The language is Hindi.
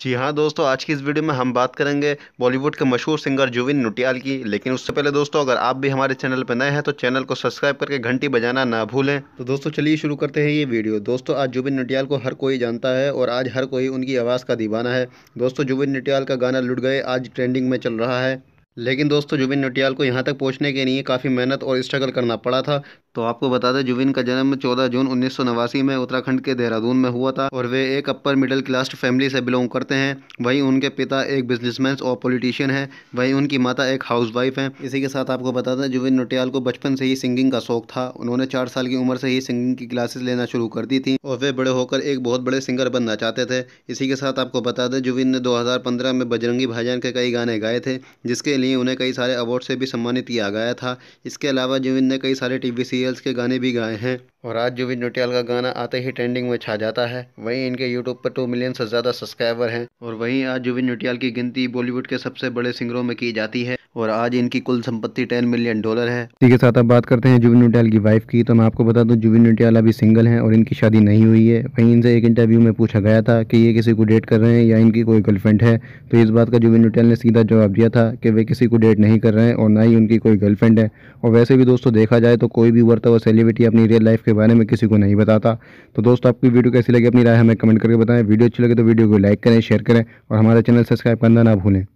जी हाँ दोस्तों आज की इस वीडियो में हम बात करेंगे बॉलीवुड के मशहूर सिंगर जुबिन नुटियाल की लेकिन उससे पहले दोस्तों अगर आप भी हमारे चैनल पर नए हैं तो चैनल को सब्सक्राइब करके घंटी बजाना ना भूलें तो दोस्तों चलिए शुरू करते हैं ये वीडियो दोस्तों आज जुबिन नटियाल को हर कोई जानता है और आज हर कोई उनकी आवाज़ का दीवाना है दोस्तों जुबिन नटियाल का गाना लुट गए आज ट्रेंडिंग में चल रहा है लेकिन दोस्तों जुबिन नटियाल को यहाँ तक पहुँचने के लिए काफ़ी मेहनत और स्ट्रगल करना पड़ा था तो आपको बता दें जुबिन का जन्म 14 जून उन्नीस में उत्तराखंड के देहरादून में हुआ था और वे एक अपर मिडिल क्लास फैमिली से बिलोंग करते हैं वहीं उनके पिता एक बिजनेसमैन और पॉलिटिशियन हैं वहीं उनकी माता एक हाउसवाइफ हैं इसी के साथ आपको बता दें जुबिन नोटियाल को बचपन से ही सिंगिंग का शौक था उन्होंने चार साल की उम्र से ही सिंगिंग की क्लासेस लेना शुरू कर दी थी और वे बड़े होकर एक बहुत बड़े सिंगर बनना चाहते थे इसी के साथ आपको बता दें जुबिन ने दो में बजरंगी भाईजान के कई गाने गाए थे जिसके लिए उन्हें कई सारे अवार्ड से भी सम्मानित किया गया था इसके अलावा जुबिन ने कई सारे टी सीरियल नोटियाल्स के गाने भी गाए हैं और आज जो भी नोटियाल का गाना आते ही ट्रेंडिंग में छा जाता है वहीं इनके यूट्यूब पर टू मिलियन से ज़्यादा सब्सक्राइबर हैं और वहीं आज भी नोटियाल की गिनती बॉलीवुड के सबसे बड़े सिंगरों में की जाती है और आज इनकी कुल संपत्ति टेन मिलियन डॉलर है इसी के साथ अब बात करते हैं जुबिन नोटियाल की वाइफ की तो मैं आपको बता दूं जुबिन नोटियाल अभी सिंगल हैं और इनकी शादी नहीं हुई है वहीं इनसे एक इंटरव्यू में पूछा गया था कि ये किसी को डेट कर रहे हैं या इनकी कोई गर्लफ्रेंड है तो इस बात का जुबिन नोटियाल ने सीधा जवाब दिया था कि वे किसी को डेट नहीं कर रहे हैं और ना ही उनकी कोई गर्लफ्रेंड है और वैसे भी दोस्तों देखा जाए तो कोई भी वर्ता हुआ सेलिब्रिटी अपनी रियल लाइफ के बारे में किसी को नहीं बताता तो दोस्तों आपकी वीडियो कैसी लगी अपनी राय हमें कमेंट करके बताएं वीडियो अच्छी लगे तो वीडियो को लाइक करें शेयर करें और हमारे चैनल सब्सक्राइब करना ना भूलें